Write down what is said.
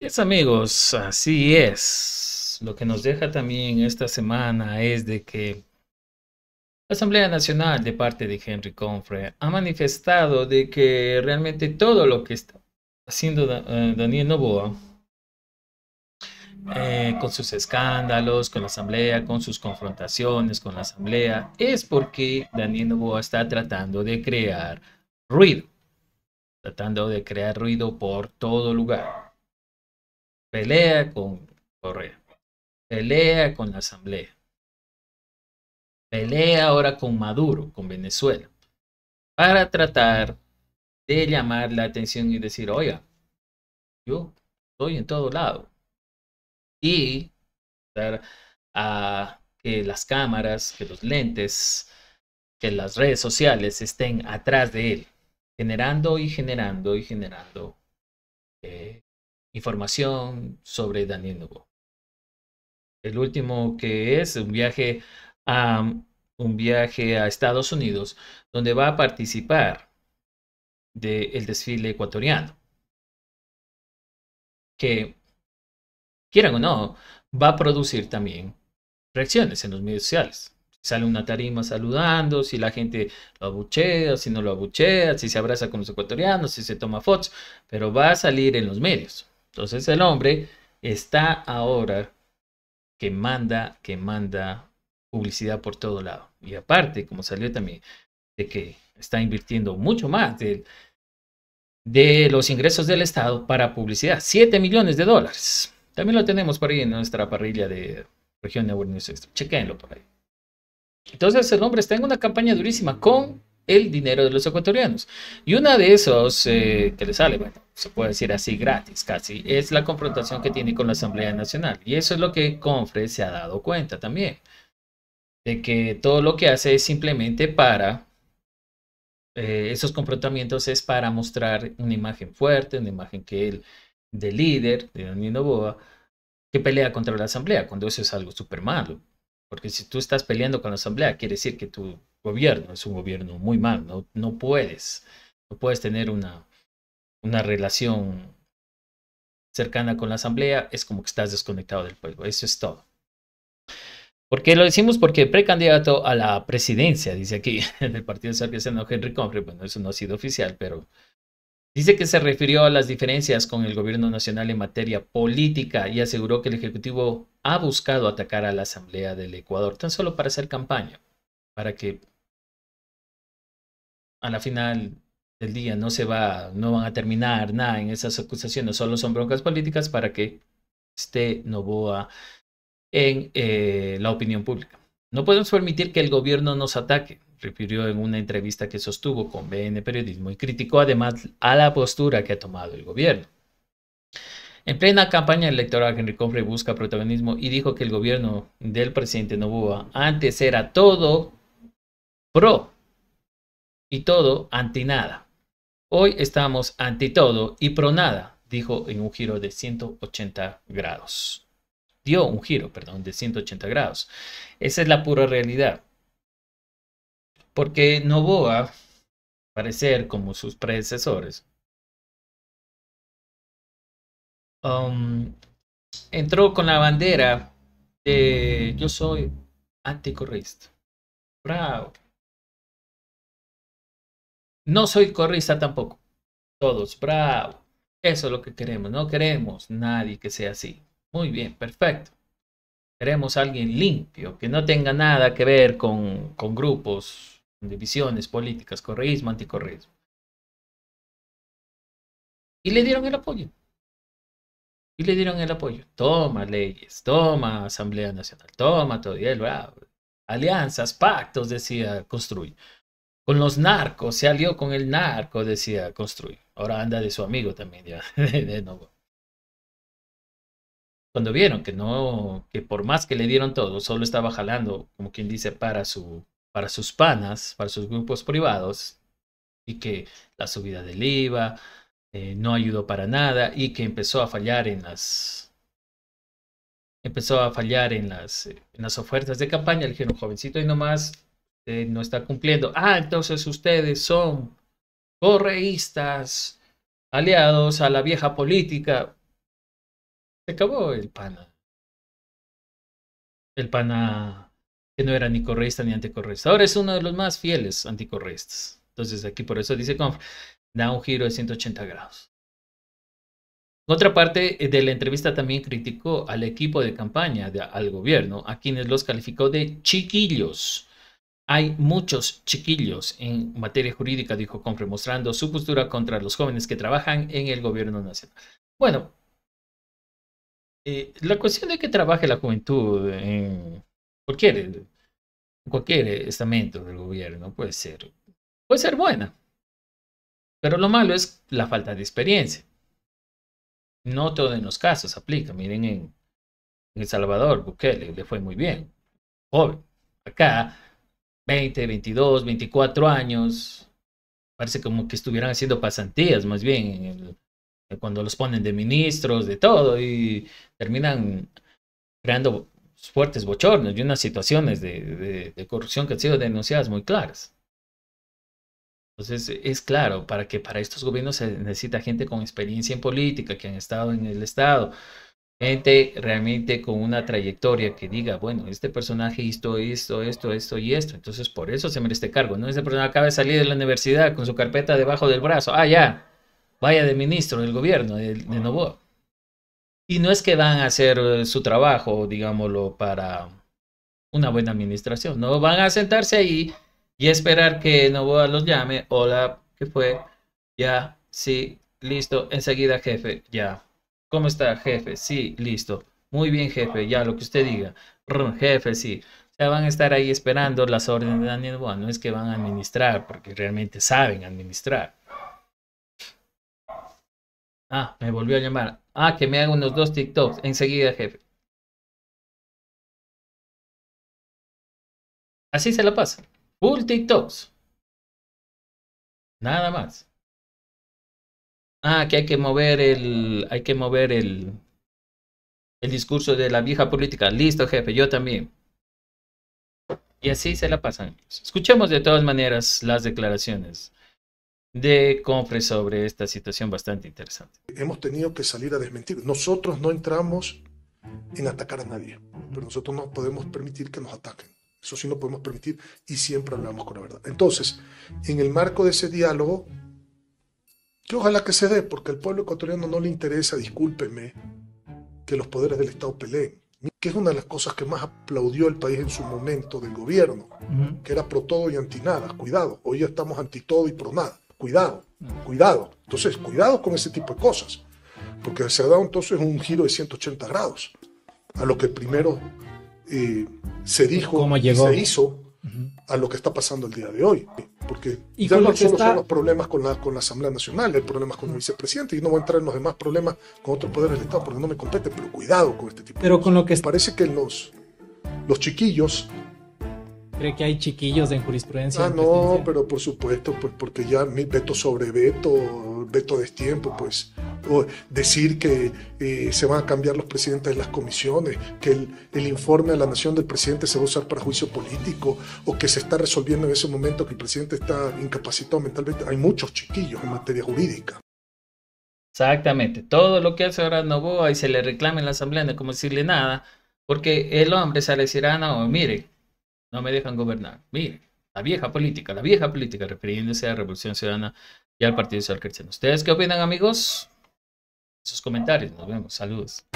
es amigos, así es. Lo que nos deja también esta semana es de que la Asamblea Nacional de parte de Henry Confre ha manifestado de que realmente todo lo que está haciendo eh, Daniel Novoa eh, con sus escándalos, con la Asamblea, con sus confrontaciones con la Asamblea, es porque Daniel Novoa está tratando de crear ruido, tratando de crear ruido por todo lugar pelea con Correa, pelea con la Asamblea, pelea ahora con Maduro, con Venezuela, para tratar de llamar la atención y decir, oiga, yo estoy en todo lado. Y dar a que las cámaras, que los lentes, que las redes sociales estén atrás de él, generando y generando y generando eh, información sobre Daniel Nubo. El último que es un viaje a un viaje a Estados Unidos donde va a participar del desfile ecuatoriano. Que quieran o no, va a producir también reacciones en los medios sociales. Sale una tarima saludando, si la gente lo abuchea, si no lo abuchea, si se abraza con los ecuatorianos, si se toma fotos, pero va a salir en los medios. Entonces el hombre está ahora que manda, que manda publicidad por todo lado. Y aparte, como salió también, de que está invirtiendo mucho más de, los ingresos del Estado para publicidad, 7 millones de dólares. También lo tenemos por ahí en nuestra parrilla de región de News Extra. Chequenlo por ahí. Entonces el hombre está en una campaña durísima con el dinero de los ecuatorianos. Y una de esos eh, que le sale, bueno, se puede decir así gratis casi, es la confrontación que tiene con la Asamblea Nacional. Y eso es lo que Confre se ha dado cuenta también, de que todo lo que hace es simplemente para, eh, esos confrontamientos es para mostrar una imagen fuerte, una imagen que el de líder, de Danilo Boa, que pelea contra la Asamblea, cuando eso es algo súper malo. Porque si tú estás peleando con la asamblea, quiere decir que tu gobierno es un gobierno muy mal. No, no puedes, no puedes tener una, una relación cercana con la asamblea. Es como que estás desconectado del pueblo. Eso es todo. Porque lo decimos? Porque precandidato a la presidencia, dice aquí, en el Partido Socialista, Henry Confrey. bueno, eso no ha sido oficial, pero Dice que se refirió a las diferencias con el gobierno nacional en materia política y aseguró que el Ejecutivo ha buscado atacar a la Asamblea del Ecuador, tan solo para hacer campaña, para que a la final del día no se va, no van a terminar nada en esas acusaciones, solo son broncas políticas para que esté Novoa en eh, la opinión pública. No podemos permitir que el gobierno nos ataque refirió en una entrevista que sostuvo con BN Periodismo y criticó además a la postura que ha tomado el gobierno. En plena campaña electoral, Henry Confrey busca protagonismo y dijo que el gobierno del presidente Novoa antes era todo pro y todo anti nada. Hoy estamos anti todo y pro nada, dijo en un giro de 180 grados. Dio un giro, perdón, de 180 grados. Esa es la pura realidad. Porque Novoa, parecer como sus predecesores, um, entró con la bandera de yo soy anticorrista. Bravo. No soy corrista tampoco. Todos, bravo. Eso es lo que queremos. No queremos nadie que sea así. Muy bien, perfecto. Queremos alguien limpio, que no tenga nada que ver con, con grupos divisiones políticas, correísmo, anticorreísmo. Y le dieron el apoyo. Y le dieron el apoyo. Toma leyes, toma Asamblea Nacional, toma todo. Y él, alianzas, pactos, decía, construye. Con los narcos, se alió con el narco, decía, construye. Ahora anda de su amigo también, ya. de nuevo. Cuando vieron que no, que por más que le dieron todo, solo estaba jalando, como quien dice, para su para sus panas, para sus grupos privados, y que la subida del IVA eh, no ayudó para nada y que empezó a fallar en las empezó a fallar en las, en las ofertas de campaña, le dijeron, jovencito, y nomás eh, no está cumpliendo. Ah, entonces ustedes son correístas, aliados a la vieja política. Se acabó el pana. El pana que no era ni correísta ni anticorreísta. Ahora es uno de los más fieles anticorreístas. Entonces aquí por eso dice Conf, da un giro de 180 grados. otra parte eh, de la entrevista también criticó al equipo de campaña, al gobierno, a quienes los calificó de chiquillos. Hay muchos chiquillos en materia jurídica, dijo Confre, mostrando su postura contra los jóvenes que trabajan en el gobierno nacional. Bueno, eh, la cuestión de que trabaje la juventud en cualquier, cualquier estamento del gobierno puede ser, puede ser buena. Pero lo malo es la falta de experiencia. No todo en los casos aplica. Miren en, El Salvador, Bukele le fue muy bien. Joven. Acá, 20, 22, 24 años. Parece como que estuvieran haciendo pasantías más bien cuando los ponen de ministros, de todo, y terminan creando fuertes bochornos y unas situaciones de, corrupción que han sido denunciadas muy claras. Entonces, es claro, para que para estos gobiernos se necesita gente con experiencia en política, que han estado en el Estado, gente realmente con una trayectoria que diga, bueno, este personaje hizo esto, esto, esto y esto. Entonces, por eso se merece este cargo, ¿no? Este persona acaba de salir de la universidad con su carpeta debajo del brazo. Ah, ya, vaya de ministro del gobierno de, de y no es que van a hacer eh, su trabajo, digámoslo, para una buena administración. No van a sentarse ahí y esperar que Novoa los llame. Hola, ¿qué fue? Ya, sí, listo. Enseguida, jefe, ya. ¿Cómo está, jefe? Sí, listo. Muy bien, jefe, ya, lo que usted diga. jefe, sí. Ya van a estar ahí esperando las órdenes de Daniel Novoa. No es que van a administrar, porque realmente saben administrar. Ah, me volvió a llamar. Ah, que me haga unos dos TikToks. Enseguida, jefe. Así se la pasa. Full TikToks. Nada más. Ah, que hay que mover el. Hay que mover el. El discurso de la vieja política. Listo, jefe, yo también. Y así se la pasan. Escuchemos de todas maneras las declaraciones de compres sobre esta situación bastante interesante. Hemos tenido que salir a desmentir. Nosotros no entramos en atacar a nadie, pero nosotros no podemos permitir que nos ataquen. Eso sí no podemos permitir y siempre hablamos con la verdad. Entonces, en el marco de ese diálogo, que ojalá que se dé, porque al pueblo ecuatoriano no le interesa, discúlpeme, que los poderes del Estado peleen que es una de las cosas que más aplaudió el país en su momento del gobierno, que era pro todo y anti nada. Cuidado, hoy ya estamos anti todo y pro nada. Cuidado, cuidado. Entonces, cuidado con ese tipo de cosas, porque se ha dado entonces un giro de 180 grados a lo que primero eh, se dijo se hizo a lo que está pasando el día de hoy. Porque ¿Y ya no solo los problemas con la, con la Asamblea Nacional, hay problemas con el vicepresidente y no voy a entrar en los demás problemas con otros poderes del Estado porque no me compete, pero cuidado con este tipo pero de cosas. Con lo que... Parece que los, los chiquillos cree que hay chiquillos en jurisprudencia. Ah, no, pero por supuesto, pues, porque ya veto sobre veto, veto tiempo, pues. decir que eh, se van a cambiar los presidentes de las comisiones, que el, informe a la nación del presidente se va a usar para juicio político, o que se está resolviendo en ese momento que el presidente está incapacitado mentalmente. Hay muchos chiquillos en materia jurídica. Exactamente. Todo lo que hace ahora Novoa y se le reclama en la asamblea no es como decirle nada, porque el hombre sale a decir, ah, no, mire, no me dejan gobernar. Mire, la vieja política, la vieja política, refiriéndose a la Revolución Ciudadana y al Partido Social Cristiano. ¿Ustedes qué opinan, amigos? Sus comentarios. Nos vemos. Saludos.